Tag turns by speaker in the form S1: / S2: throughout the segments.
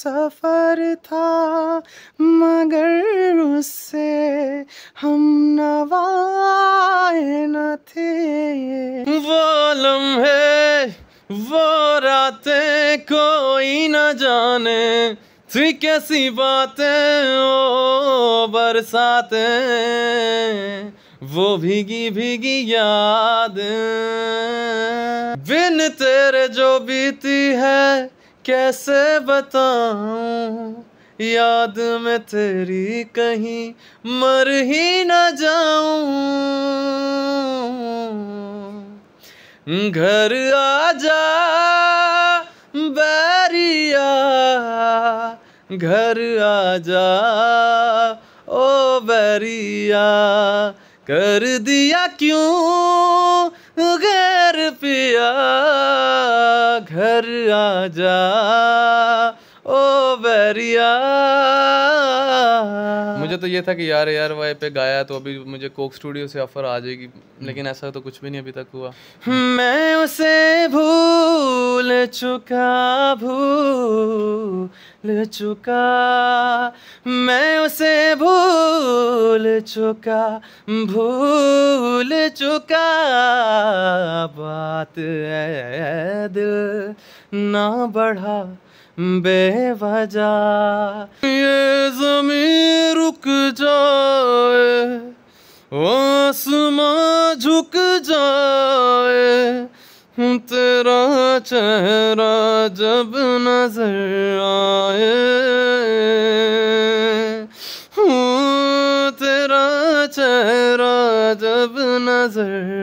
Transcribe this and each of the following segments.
S1: सफ़र था मगर उससे हम नवाए न थे वो लम्हे वो रातें कोई न जाने थी कैसी बातें ओ बरसातें वो भीगी भीगी याद बिन तेरे जो बीती है कैसे बताऊं याद में तेरी कहीं मर ही न जाऊं घर आ जा बैरिया घर जा ओ बैरिया कर दिया क्यों गए प्यार पिया घर आ जा ओ बैरिया मुझे तो ये था कि यार यार वाई पे गाया तो अभी मुझे कोक स्टूडियो से ऑफर आ जाएगी लेकिन ऐसा तो कुछ भी नहीं अभी तक हुआ मैं उसे भूल चुका भूल चुका मैं उसे भूल चुका भूल चुका बात है दिल ना बढ़ा बेवजह ये जमीन रुक जाए आसमां झुक जाए तेरा चेहरा जब नजर आए तेरा चेहरा जब नजर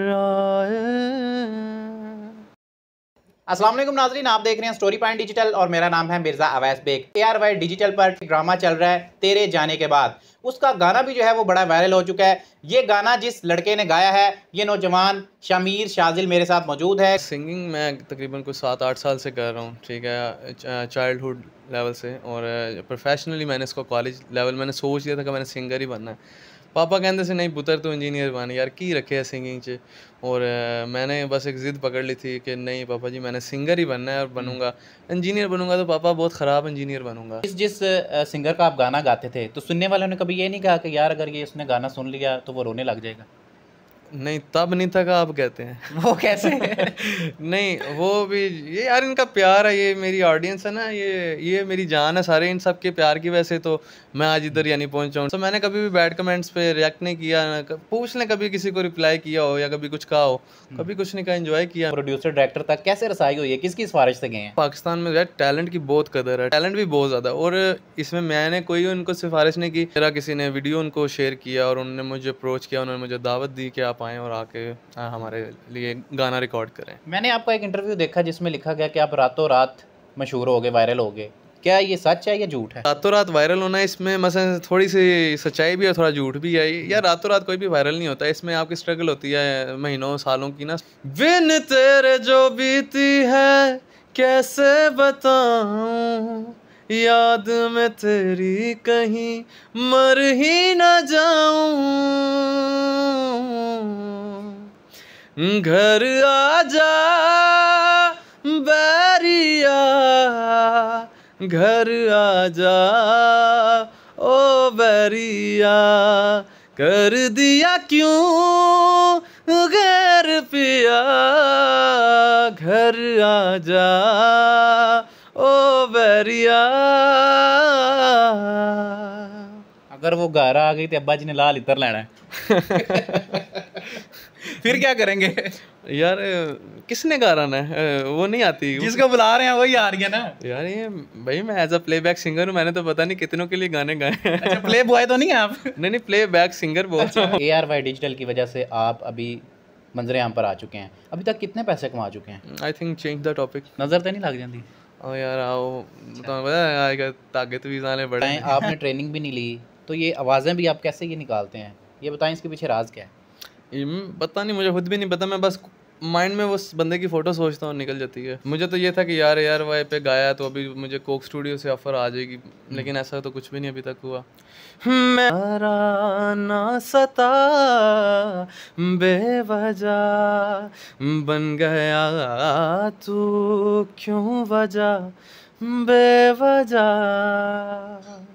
S2: असलम नाजरीन आप देख रहे हैं स्टोरी पॉइंट डिजिटल और मेरा नाम है Mirza Awais Baig A R Y digital पर ड्रामा चल रहा है तेरे जाने के बाद उसका गाना भी जो है वो बड़ा वायरल हो चुका है ये गाना जिस लड़के ने गाया है ये नौजवान शमीर शाजिल मेरे साथ मौजूद है सिंगिंग मैं तकरीबन कुछ सात आठ साल
S1: से कर रहा हूँ ठीक है चाइल्डहुड लेवल से और प्रोफेशनली मैंने इसको कॉलेज लेवल मैंने सोच लिया था कि मैंने सिंगर ही बनना है पापा कहते से नहीं पुत्र तू तो इंजीनियर बन यार की रखे है सिंगिंग से और मैंने बस एक ज़िद पकड़ ली थी कि नहीं पापा जी मैंने सिंगर ही बनना है और
S2: हम्म। बनूंगा इंजीनियर बनूंगा तो पापा बहुत ख़राब इंजीनियर बनूंगा जिस जिस सिंगर का आप गाना गाते थे तो सुनने वालों ने कभी ये नहीं कहा कि यार अगर ये उसने गाना सुन लिया तो वो रोने लग जाएगा
S1: नहीं तब नहीं था आप कहते हैं वो कैसे
S2: नहीं वो भी ये यार इनका
S1: प्यार है ये मेरी ऑडियंस है ना ये ये मेरी जान है सारे इन सब के प्यार की वैसे तो मैं आज इधर या नहीं पहुंचा हूँ तो मैंने कभी भी बैड कमेंट्स पे रिएक्ट नहीं किया पूछ लें कभी किसी को रिप्लाई किया हो या कभी कुछ कहा हो हम्म। कभी कुछ नहीं कहा इन्जॉय किया प्रोड्यूसर डायरेक्टर तक कैसे रसाई हुई है किसकी सिफारिश से गए हैं पाकिस्तान में यार टैलेंट की बहुत कदर है टैलेंट भी बहुत ज़्यादा और इसमें मैंने कोई उनको सिफारिश नहीं की मेरा किसी ने वीडियो उनको शेयर किया और उन्होंने मुझे अप्रोच किया उन्होंने मुझे दावत दी कि आप आप आएँ और आके हमारे लिए गाना रिकॉर्ड करें
S2: मैंने आपका एक इंटरव्यू देखा जिसमें लिखा गया कि आप रातों रात मशहूर हो गए वायरल हो गए क्या ये सच है या झूठ है
S1: रातों रात वायरल होना इसमें मसल थोड़ी सी सच्चाई भी है थोड़ा झूठ भी है या रातों रात कोई भी वायरल नहीं होता इसमें आपकी स्ट्रगल होती है महीनों सालों की ना बिन तेरे जो बीती है कैसे बताऊं याद में तेरी कहीं मर ही न जाऊं घर आ जा बैरिया घर आ जा ओ बैरिया कर दिया क्यों गैर पिया घर आ जा दरिया
S2: अगर वो गारा आ गई तो अब्बा जी ने लाल इतर लेना है फिर क्या करेंगे यार किसने गा रहा है वो नहीं आती जिसको बुला रहे हैं वही आ रही है ना
S1: यार ये भाई मैं as a playback singer हूँ मैंने तो पता नहीं कितनों के लिए गाने गाए
S2: अच्छा, प्ले बॉय तो नहीं है आप नहीं नहीं प्ले बैक सिंगर बोल अच्छा। ए आर वाई डिजिटल की वजह से आप अभी मंजरे यहाँ पर आ चुके हैं अभी तक कितने पैसे कमा चुके हैं I think change the topic नज़र तो नहीं लग जाती
S1: ओ यार आओ तो पता है आज का ताकत भी साले बड़े हैं आपने
S2: ट्रेनिंग भी नहीं ली तो ये आवाज़ें भी आप कैसे ये निकालते हैं ये बताएं इसके पीछे राज क्या
S1: है पता नहीं मुझे खुद भी नहीं पता मैं बस माइंड में वो बंदे की फ़ोटो सोचता हूँ निकल जाती है मुझे तो ये था कि यार यार वाई पे गाया तो अभी मुझे कोक स्टूडियो से ऑफ़र आ जाएगी लेकिन हम्म। ऐसा तो कुछ भी नहीं अभी तक हुआ मैं ना सता बेवजह बन गया तू क्यों वजह बेवजह